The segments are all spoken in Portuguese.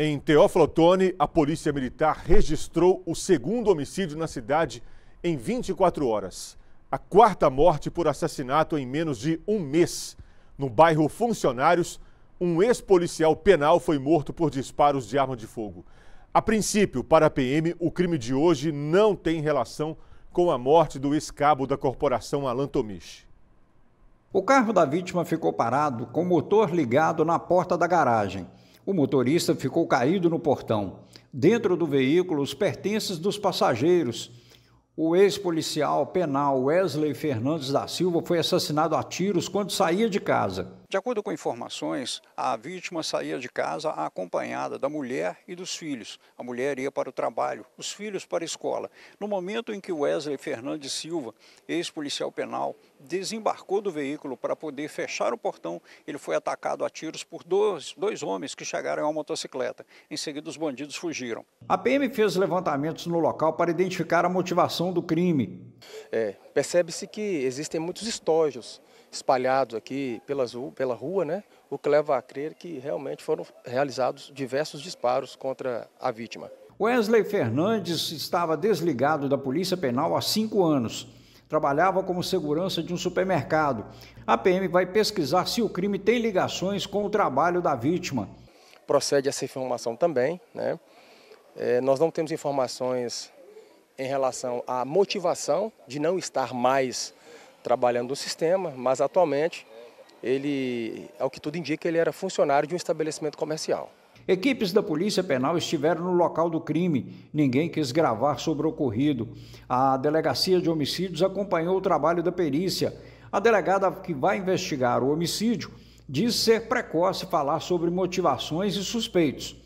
Em Teófilo Otoni, a Polícia Militar registrou o segundo homicídio na cidade em 24 horas. A quarta morte por assassinato em menos de um mês. No bairro Funcionários, um ex-policial penal foi morto por disparos de arma de fogo. A princípio, para a PM, o crime de hoje não tem relação com a morte do ex-cabo da corporação Alan Tomich. O carro da vítima ficou parado com o motor ligado na porta da garagem. O motorista ficou caído no portão. Dentro do veículo, os pertences dos passageiros. O ex-policial penal Wesley Fernandes da Silva foi assassinado a tiros quando saía de casa. De acordo com informações, a vítima saía de casa acompanhada da mulher e dos filhos. A mulher ia para o trabalho, os filhos para a escola. No momento em que Wesley Fernandes Silva, ex-policial penal, desembarcou do veículo para poder fechar o portão, ele foi atacado a tiros por dois, dois homens que chegaram em uma motocicleta. Em seguida, os bandidos fugiram. A PM fez levantamentos no local para identificar a motivação do crime. É, Percebe-se que existem muitos estojos espalhados aqui pelas, pela rua, né? o que leva a crer que realmente foram realizados diversos disparos contra a vítima. Wesley Fernandes estava desligado da Polícia Penal há cinco anos. Trabalhava como segurança de um supermercado. A PM vai pesquisar se o crime tem ligações com o trabalho da vítima. Procede essa informação também. Né? É, nós não temos informações em relação à motivação de não estar mais trabalhando no sistema, mas atualmente ele, ao que tudo indica, ele era funcionário de um estabelecimento comercial. Equipes da Polícia Penal estiveram no local do crime. Ninguém quis gravar sobre o ocorrido. A Delegacia de Homicídios acompanhou o trabalho da perícia. A delegada que vai investigar o homicídio diz ser precoce falar sobre motivações e suspeitos.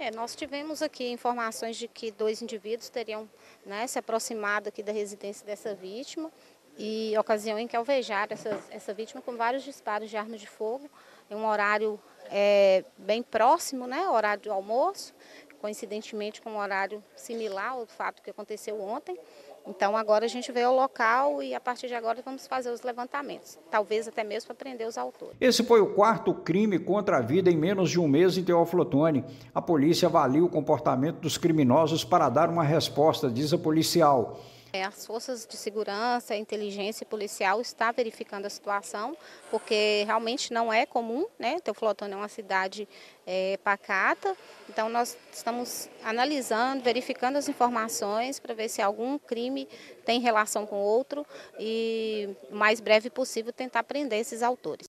É, nós tivemos aqui informações de que dois indivíduos teriam né, se aproximado aqui da residência dessa vítima e ocasião em que alvejaram essa, essa vítima com vários disparos de arma de fogo, em um horário é, bem próximo, né, horário do almoço, coincidentemente com um horário similar ao fato que aconteceu ontem. Então agora a gente vê o local e a partir de agora vamos fazer os levantamentos, talvez até mesmo para prender os autores. Esse foi o quarto crime contra a vida em menos de um mês em Teoflotone. A polícia avalia o comportamento dos criminosos para dar uma resposta, diz a policial. É, as forças de segurança, inteligência e policial está verificando a situação, porque realmente não é comum, né? Teoflotone é uma cidade é, pacata, então nós estamos analisando, verificando as informações para ver se algum crime tem relação com outro e o mais breve possível tentar prender esses autores.